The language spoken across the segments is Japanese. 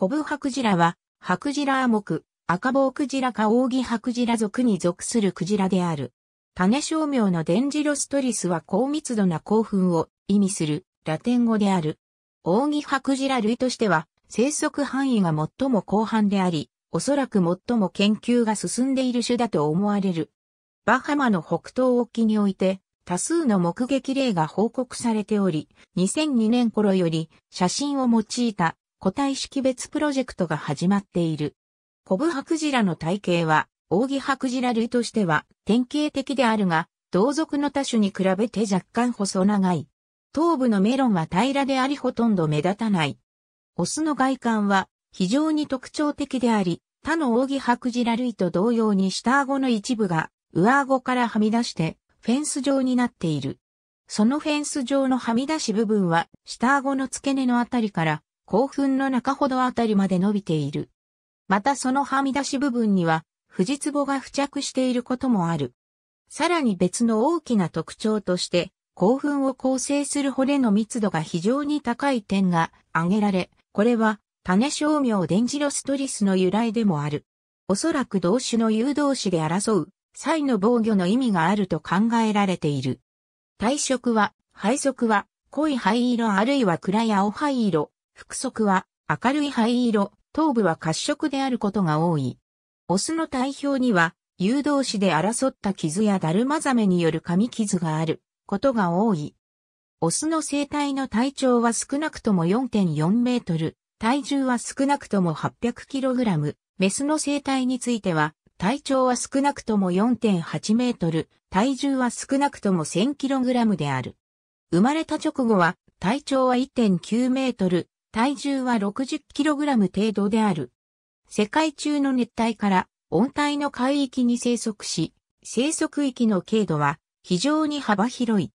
コブハクジラは、ハクジラアモカ赤棒クジラか扇ギハクジラ属に属するクジラである。種商名のデンジロストリスは高密度な興奮を意味するラテン語である。扇ギハクジラ類としては生息範囲が最も広範であり、おそらく最も研究が進んでいる種だと思われる。バハマの北東沖において多数の目撃例が報告されており、2002年頃より写真を用いた個体識別プロジェクトが始まっている。コブハクジラの体型は、オギハクジラ類としては典型的であるが、同族の他種に比べて若干細長い。頭部のメロンは平らでありほとんど目立たない。オスの外観は非常に特徴的であり、他のオギハクジラ類と同様に下顎の一部が上顎からはみ出してフェンス状になっている。そのフェンス状のはみ出し部分は下顎の付け根のあたりから興奮の中ほどあたりまで伸びている。またそのはみ出し部分には、藤壺が付着していることもある。さらに別の大きな特徴として、興奮を構成する骨の密度が非常に高い点が挙げられ、これは種商名デンジロストリスの由来でもある。おそらく同種の誘導詞で争う、際の防御の意味があると考えられている。体色は、配色は、濃い灰色あるいは暗や青灰色、腹側は明るい灰色、頭部は褐色であることが多い。オスの体表には、誘導子で争った傷やダルマザメによる噛み傷があることが多い。オスの生体の体長は少なくとも4.4メートル、体重は少なくとも800キログラム、メスの生体については、体長は少なくとも4.8メートル、体重は少なくとも1000キログラムである。生まれた直後は、体長は1.9メートル、体重は 60kg 程度である。世界中の熱帯から温帯の海域に生息し、生息域の経度は非常に幅広い。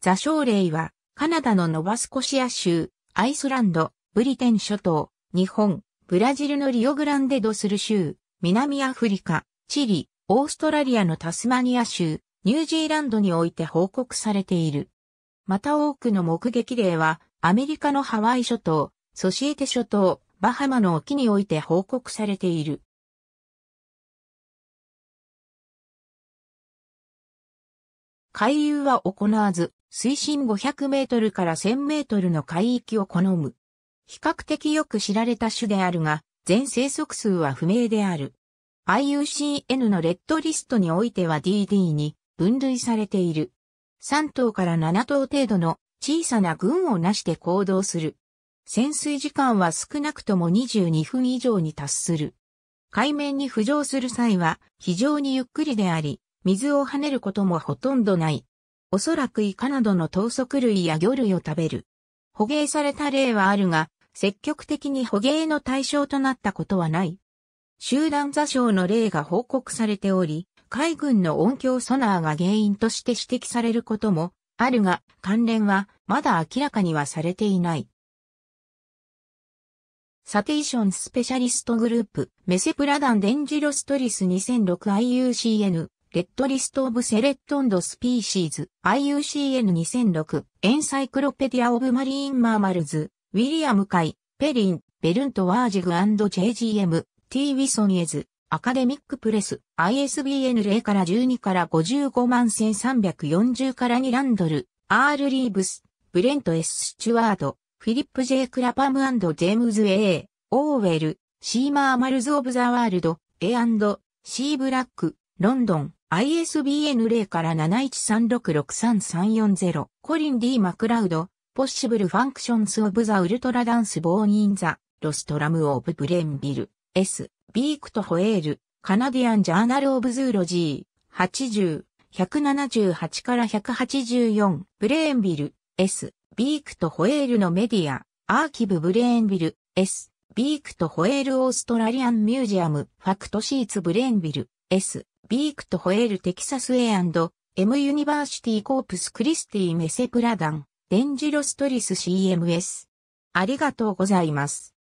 座礁例はカナダのノバスコシア州、アイスランド、ブリテン諸島、日本、ブラジルのリオグランデドスル州、南アフリカ、チリ、オーストラリアのタスマニア州、ニュージーランドにおいて報告されている。また多くの目撃例はアメリカのハワイ諸島、ソシエテ諸島、バハマの沖において報告されている。海遊は行わず、水深500メートルから1000メートルの海域を好む。比較的よく知られた種であるが、全生息数は不明である。IUCN のレッドリストにおいては DD に分類されている。3頭から7頭程度の小さな群をなして行動する。潜水時間は少なくとも22分以上に達する。海面に浮上する際は非常にゆっくりであり、水を跳ねることもほとんどない。おそらくイカなどの糖速類や魚類を食べる。捕鯨された例はあるが、積極的に捕鯨の対象となったことはない。集団座礁の例が報告されており、海軍の音響ソナーが原因として指摘されることもあるが、関連はまだ明らかにはされていない。サテーションスペシャリストグループ、メセプラダンデンジロストリス 2006IUCN、レッドリストオブセレットンドスピーシーズ、IUCN2006、エンサイクロペディアオブマリーンマーマルズ、ウィリアム・カイ、ペリン、ベルント・ワージグ &JGM、T・ ウィソニエズ、アカデミックプレス、ISBN 0から12から55万1340から2ランドル、R リーブス、ブレント S スチュワード、フィリップ J クラパムジェームズ A、オーウェル、シーマーマルズ・オブ・ザ・ワールド、A&C ブラック、ロンドン、ISBN 0から71366334コリン・ D・ マクラウド、ポッシブル・ファンクションス・オブ・ザ・ウルトラダンス・ボーニン・ザ、ロストラム・オブ・ブレンビル、S、ビークとホエール、カナディアン・ジャーナル・オブ・ズーロジー、80、178から184、ブレーンビル、S、ビークとホエールのメディア、アーキブ・ブレーンビル、S、ビークとホエール・オーストラリアン・ミュージアム、ファクトシーツ・ブレーンビル、S、ビークとホエール・テキサス A&M ユニバーシティ・コープス・クリスティ・メセプラダン、デンジロストリス CMS。ありがとうございます。